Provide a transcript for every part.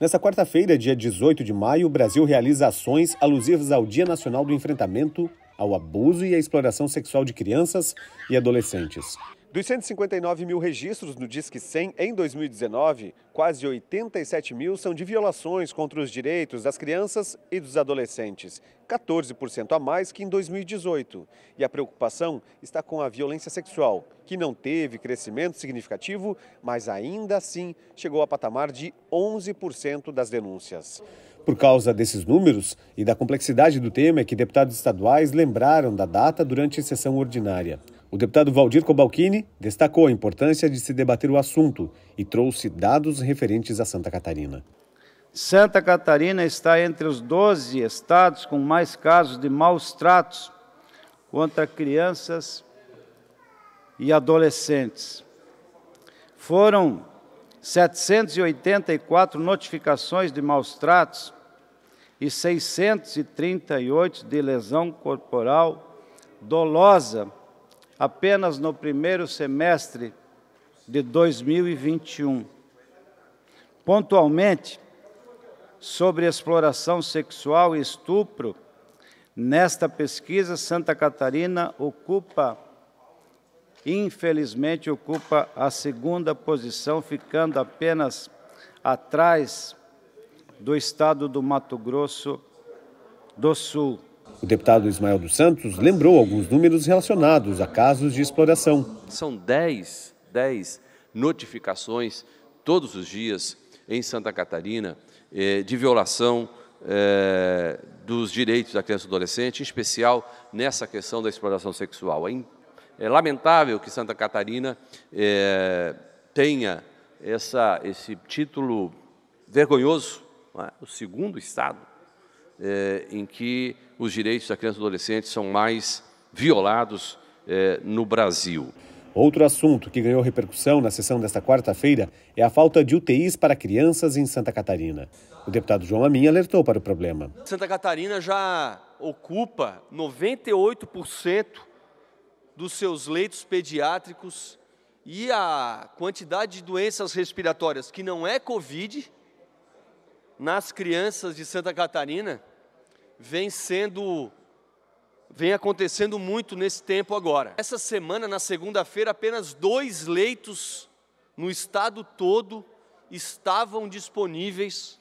Nessa quarta-feira, dia 18 de maio, o Brasil realiza ações alusivas ao Dia Nacional do Enfrentamento ao Abuso e à Exploração Sexual de Crianças e Adolescentes. Dos 159 mil registros no Disque 100 em 2019, quase 87 mil são de violações contra os direitos das crianças e dos adolescentes, 14% a mais que em 2018. E a preocupação está com a violência sexual, que não teve crescimento significativo, mas ainda assim chegou a patamar de 11% das denúncias. Por causa desses números e da complexidade do tema, é que deputados estaduais lembraram da data durante a sessão ordinária. O deputado Valdir Cobalcini destacou a importância de se debater o assunto e trouxe dados referentes a Santa Catarina. Santa Catarina está entre os 12 estados com mais casos de maus tratos contra crianças e adolescentes. Foram 784 notificações de maus tratos e 638 de lesão corporal dolosa apenas no primeiro semestre de 2021. Pontualmente, sobre exploração sexual e estupro, nesta pesquisa, Santa Catarina ocupa infelizmente ocupa a segunda posição, ficando apenas atrás do estado do Mato Grosso do Sul. O deputado Ismael dos Santos lembrou alguns números relacionados a casos de exploração. São 10, 10 notificações todos os dias em Santa Catarina eh, de violação eh, dos direitos da criança e do adolescente, em especial nessa questão da exploração sexual. É é lamentável que Santa Catarina é, tenha essa, esse título vergonhoso, é? o segundo estado é, em que os direitos da criança e do adolescente são mais violados é, no Brasil. Outro assunto que ganhou repercussão na sessão desta quarta-feira é a falta de UTIs para crianças em Santa Catarina. O deputado João Amin alertou para o problema. Santa Catarina já ocupa 98% dos seus leitos pediátricos e a quantidade de doenças respiratórias que não é Covid nas crianças de Santa Catarina vem sendo vem acontecendo muito nesse tempo agora. Essa semana, na segunda-feira, apenas dois leitos no estado todo estavam disponíveis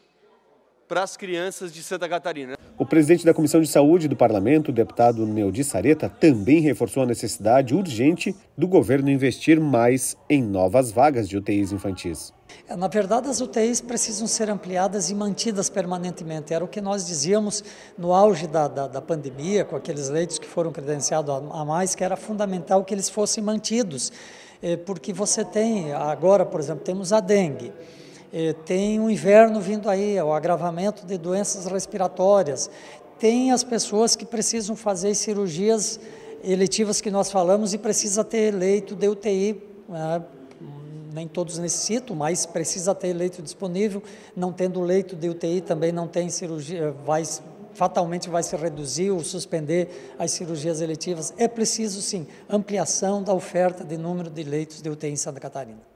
para as crianças de Santa Catarina. O presidente da Comissão de Saúde do Parlamento, deputado Neudi Sareta, também reforçou a necessidade urgente do governo investir mais em novas vagas de UTIs infantis. É, na verdade, as UTIs precisam ser ampliadas e mantidas permanentemente. Era o que nós dizíamos no auge da, da, da pandemia, com aqueles leitos que foram credenciados a mais, que era fundamental que eles fossem mantidos. É, porque você tem, agora, por exemplo, temos a dengue. Eh, tem o inverno vindo aí, é o agravamento de doenças respiratórias, tem as pessoas que precisam fazer cirurgias eletivas que nós falamos e precisa ter leito de UTI, né? nem todos necessitam, mas precisa ter leito disponível, não tendo leito de UTI também não tem cirurgia, vai fatalmente vai se reduzir ou suspender as cirurgias eletivas. É preciso sim ampliação da oferta de número de leitos de UTI em Santa Catarina.